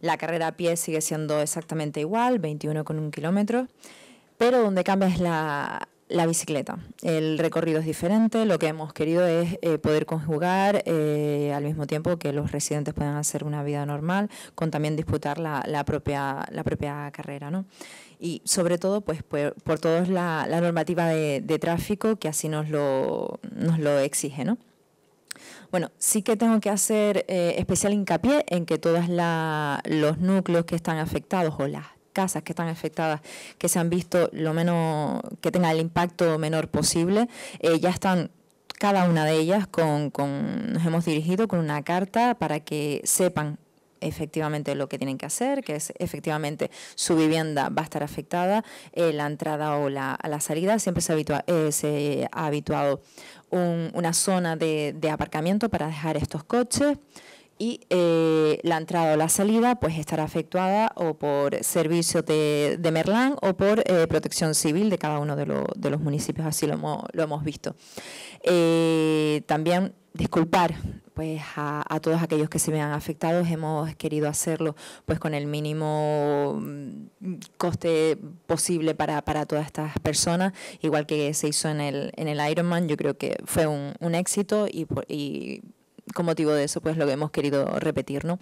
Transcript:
La carrera a pie sigue siendo exactamente igual, 21 con un kilómetro, pero donde cambia es la, bicicleta. El recorrido es diferente, lo que hemos querido es eh, poder conjugar eh, al mismo tiempo que los residentes puedan hacer una vida normal, con también disputar la, propia, la propia carrera. ¿no? Y sobre todo, pues por, por todos la, normativa de, tráfico que así nos lo, nos lo exige. ¿no? Bueno, sí que tengo que hacer eh, especial hincapié en que todos los núcleos que están afectados o las casas que están afectadas, que se han visto lo menos, que tengan el impacto menor posible, eh, ya están cada una de ellas con, con, nos hemos dirigido con una carta para que sepan efectivamente lo que tienen que hacer, que es efectivamente su vivienda va a estar afectada, eh, la entrada o la, salida. Siempre se, eh, se ha habituado una zona de, aparcamiento para dejar estos coches y eh, la entrada o la salida pues estará afectada o por servicio de, Merlán o por protección civil de cada uno de, de los municipios, así lo hemos, visto. también disculpar pues a, todos aquellos que se vean afectados hemos querido hacerlo pues con el mínimo mm, coste posible para, todas estas personas, igual que se hizo en el, en el Ironman, yo creo que fue un, éxito y, y con motivo de eso pues lo que hemos querido repetir, ¿no?